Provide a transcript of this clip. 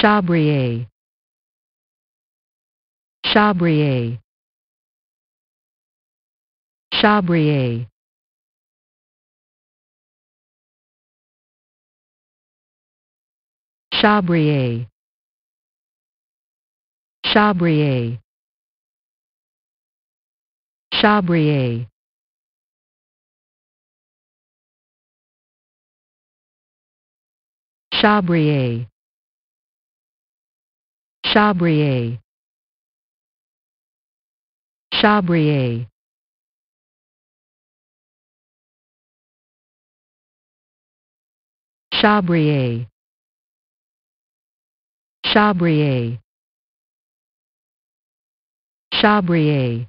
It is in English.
Chabrier Chabrier Chabrier Chabrier Chabrier Chabrier Chabrier Chabrier Chabrier Chabrier Chabrier Chabrier